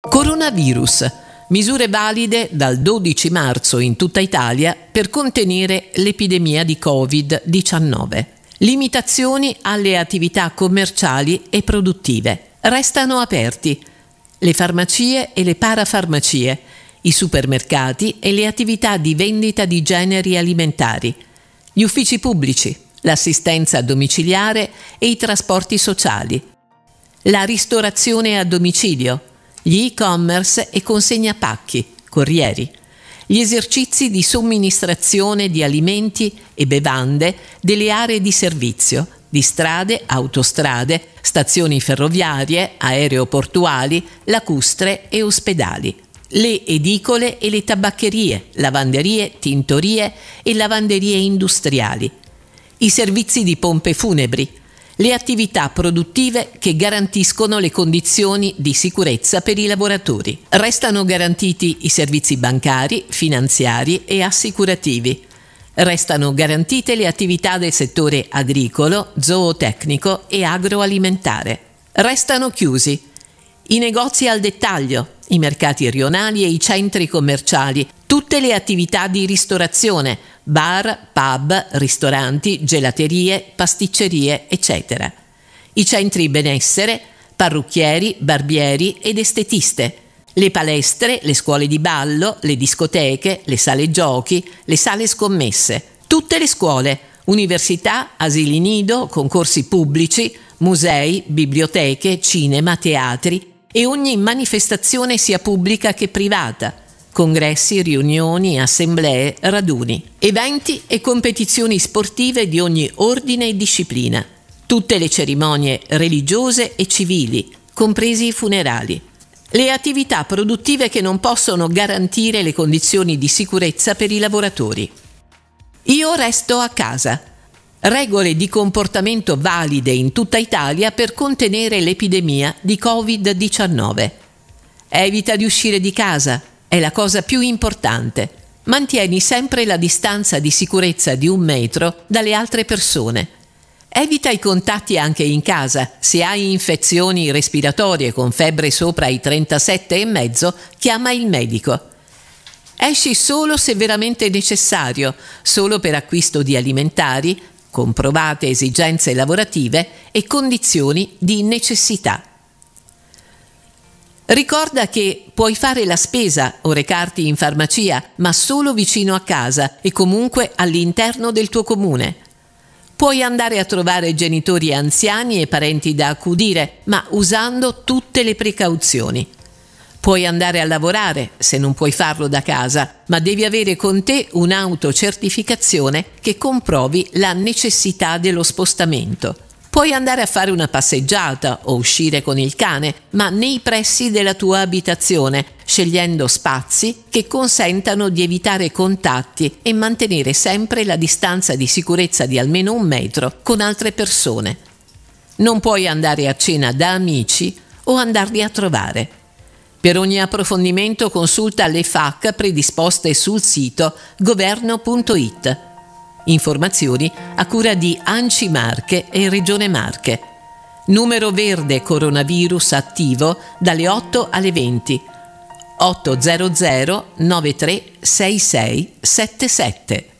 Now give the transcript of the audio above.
Coronavirus. Misure valide dal 12 marzo in tutta Italia per contenere l'epidemia di Covid-19. Limitazioni alle attività commerciali e produttive. Restano aperti le farmacie e le parafarmacie, i supermercati e le attività di vendita di generi alimentari, gli uffici pubblici, l'assistenza domiciliare e i trasporti sociali, la ristorazione a domicilio, gli e-commerce e consegna pacchi, corrieri, gli esercizi di somministrazione di alimenti e bevande delle aree di servizio, di strade, autostrade, stazioni ferroviarie, aeroportuali, lacustre e ospedali, le edicole e le tabaccherie, lavanderie, tintorie e lavanderie industriali, i servizi di pompe funebri, le attività produttive che garantiscono le condizioni di sicurezza per i lavoratori. Restano garantiti i servizi bancari, finanziari e assicurativi. Restano garantite le attività del settore agricolo, zootecnico e agroalimentare. Restano chiusi i negozi al dettaglio, i mercati rionali e i centri commerciali tutte le attività di ristorazione, bar, pub, ristoranti, gelaterie, pasticcerie, eccetera. I centri benessere, parrucchieri, barbieri ed estetiste, le palestre, le scuole di ballo, le discoteche, le sale giochi, le sale scommesse, tutte le scuole, università, asili nido, concorsi pubblici, musei, biblioteche, cinema, teatri e ogni manifestazione sia pubblica che privata congressi, riunioni, assemblee, raduni, eventi e competizioni sportive di ogni ordine e disciplina, tutte le cerimonie religiose e civili, compresi i funerali. Le attività produttive che non possono garantire le condizioni di sicurezza per i lavoratori. Io resto a casa. Regole di comportamento valide in tutta Italia per contenere l'epidemia di Covid-19. Evita di uscire di casa, è la cosa più importante. Mantieni sempre la distanza di sicurezza di un metro dalle altre persone. Evita i contatti anche in casa. Se hai infezioni respiratorie con febbre sopra i 37,5, chiama il medico. Esci solo se veramente necessario, solo per acquisto di alimentari, comprovate esigenze lavorative e condizioni di necessità. Ricorda che puoi fare la spesa o recarti in farmacia, ma solo vicino a casa e comunque all'interno del tuo comune. Puoi andare a trovare genitori anziani e parenti da accudire, ma usando tutte le precauzioni. Puoi andare a lavorare se non puoi farlo da casa, ma devi avere con te un'autocertificazione che comprovi la necessità dello spostamento. Puoi andare a fare una passeggiata o uscire con il cane, ma nei pressi della tua abitazione, scegliendo spazi che consentano di evitare contatti e mantenere sempre la distanza di sicurezza di almeno un metro con altre persone. Non puoi andare a cena da amici o andarli a trovare. Per ogni approfondimento consulta le FAC predisposte sul sito governo.it Informazioni a cura di Anci Marche e Regione Marche. Numero verde coronavirus attivo dalle 8 alle 20 800 9366 77.